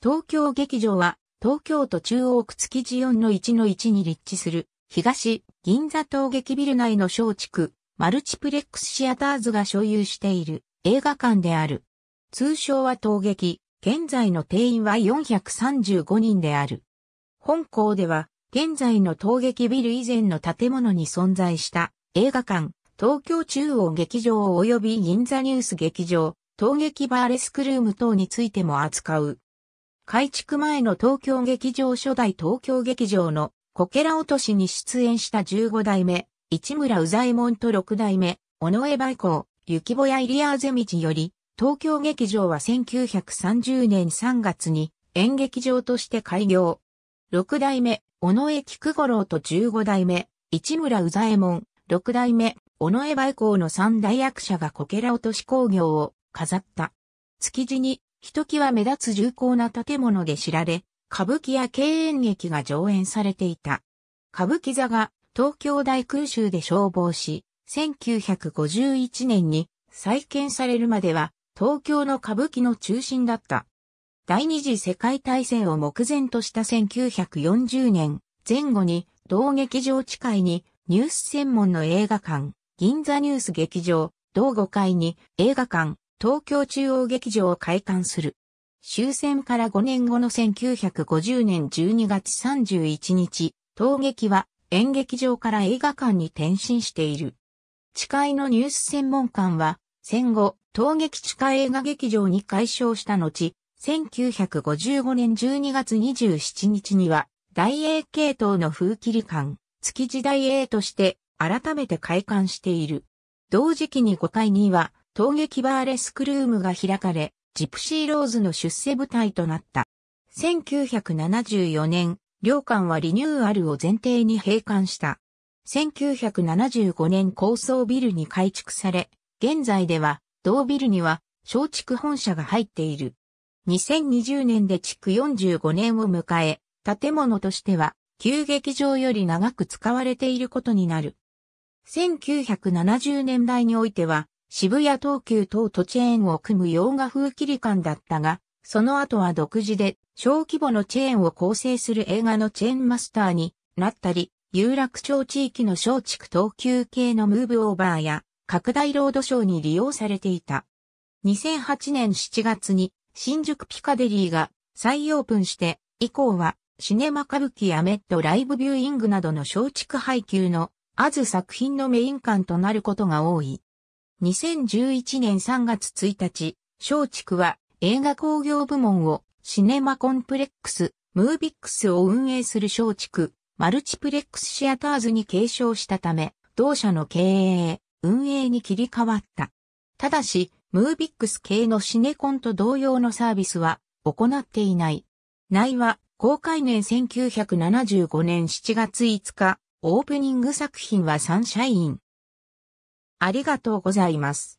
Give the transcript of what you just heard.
東京劇場は、東京都中央区築地4の1の1に立地する、東、銀座東劇ビル内の小区マルチプレックスシアターズが所有している映画館である。通称は東劇、現在の定員は435人である。本校では、現在の東劇ビル以前の建物に存在した映画館、東京中央劇場及び銀座ニュース劇場、東劇バーレスクルーム等についても扱う改築前の東京劇場初代東京劇場のこけら落としに出演した15代目、市村宇左衛門と6代目、尾上梅子、雪ぼやイリアーゼ道より、東京劇場は1930年3月に演劇場として開業。6代目、尾上菊五郎と15代目、市村宇左衛門、6代目、尾上梅子の3大役者がこけら落とし工業を飾った。築地にひときわ目立つ重厚な建物で知られ、歌舞伎や経営劇が上演されていた。歌舞伎座が東京大空襲で消防し、1951年に再建されるまでは東京の歌舞伎の中心だった。第二次世界大戦を目前とした1940年前後に同劇場地下にニュース専門の映画館、銀座ニュース劇場、同5階に映画館、東京中央劇場を開館する。終戦から5年後の1950年12月31日、東劇は演劇場から映画館に転身している。地下のニュース専門館は、戦後、東劇地下映画劇場に改称した後、1955年12月27日には、大英系統の風切り館、築地大英として改めて開館している。同時期に5階には、陶撃バーレスクルームが開かれ、ジプシーローズの出世舞台となった。1974年、両館はリニューアルを前提に閉館した。1975年高層ビルに改築され、現在では同ビルには小築本社が入っている。2020年で築45年を迎え、建物としては急劇場より長く使われていることになる。1970年代においては、渋谷東急等とチェーンを組む洋画風切り館だったが、その後は独自で小規模のチェーンを構成する映画のチェーンマスターになったり、有楽町地域の小畜東急系のムーブオーバーや拡大ロードショーに利用されていた。2008年7月に新宿ピカデリーが再オープンして以降はシネマ歌舞伎やメットライブビューイングなどの小畜配給のあず作品のメイン館となることが多い。2011年3月1日、松竹は映画工業部門をシネマコンプレックス、ムービックスを運営する松竹、マルチプレックスシアターズに継承したため、同社の経営、運営に切り替わった。ただし、ムービックス系のシネコンと同様のサービスは行っていない。内は、公開年1975年7月5日、オープニング作品はサンシャイン。ありがとうございます。